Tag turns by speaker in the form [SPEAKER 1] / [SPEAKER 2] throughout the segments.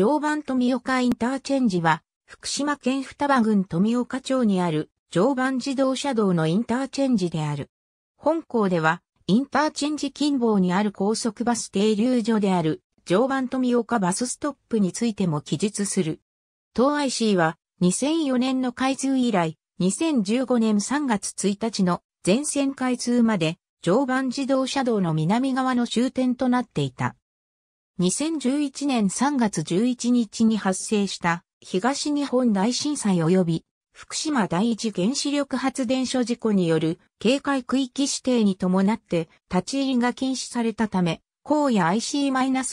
[SPEAKER 1] 常磐富岡インターチェンジは、福島県双葉郡富岡町にある常磐自動車道のインターチェンジである。本校では、インターチェンジ近傍にある高速バス停留所である常磐富岡バスストップについても記述する。東 IC は2004年の開通以来、2015年3月1日の全線開通まで常磐自動車道の南側の終点となっていた。2011年3月11日に発生した東日本大震災及び福島第一原子力発電所事故による警戒区域指定に伴って立ち入りが禁止されたため、荒野 IC-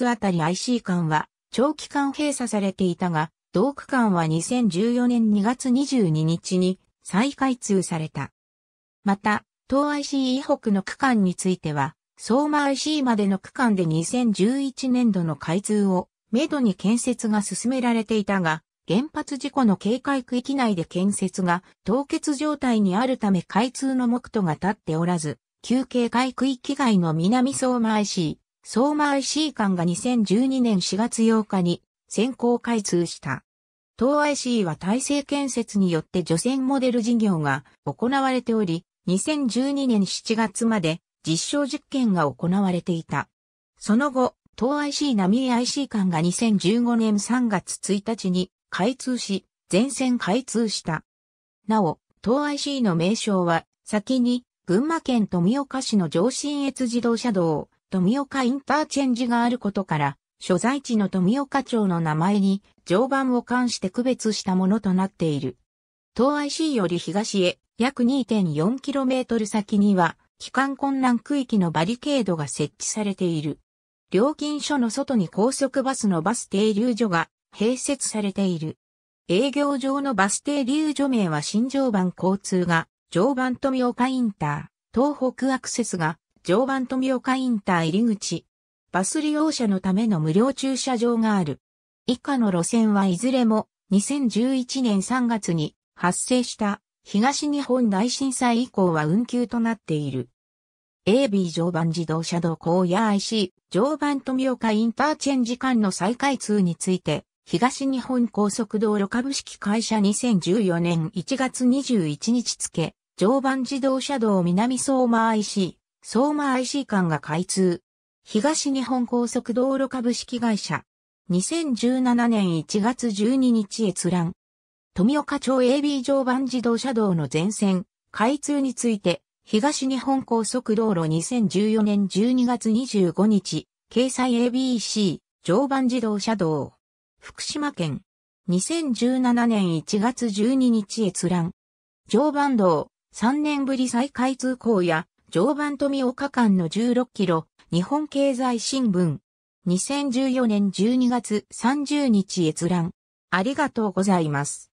[SPEAKER 1] あたり IC 間は長期間閉鎖されていたが、同区間は2014年2月22日に再開通された。また、東 IC 以北の区間については、相馬 IC までの区間で2011年度の開通を、めどに建設が進められていたが、原発事故の警戒区域内で建設が凍結状態にあるため開通の目途が立っておらず、旧警戒区域外の南相馬 IC、相馬 IC 間が2012年4月8日に先行開通した。東 IC は体制建設によって除染モデル事業が行われており、2012年7月まで実証実験が行われていた。その後、東 IC 波 IC 間が2015年3月1日に開通し、全線開通した。なお、東 IC の名称は、先に群馬県富岡市の上信越自動車道、富岡インターチェンジがあることから、所在地の富岡町の名前に常磐を冠して区別したものとなっている。東 IC より東へ約 2.4km 先には帰還困難区域のバリケードが設置されている。料金所の外に高速バスのバス停留所が併設されている。営業上のバス停留所名は新常磐交通が常磐富岡インター、東北アクセスが常磐富岡インター入り口。バス利用者のための無料駐車場がある。以下の路線はいずれも2011年3月に発生した東日本大震災以降は運休となっている。AB 常磐自動車道高野 IC 常磐富岡インターチェンジ間の再開通について、東日本高速道路株式会社2014年1月21日付、常磐自動車道南相馬 IC、相馬 IC 間が開通。東日本高速道路株式会社。2017年1月12日閲覧。富岡町 AB 常磐自動車道の全線、開通について、東日本高速道路2014年12月25日、掲載 ABC、常磐自動車道。福島県。2017年1月12日閲覧。常磐道、3年ぶり再開通行や、常磐富岡間の16キロ、日本経済新聞。2014年12月30日閲覧。ありがとうございます。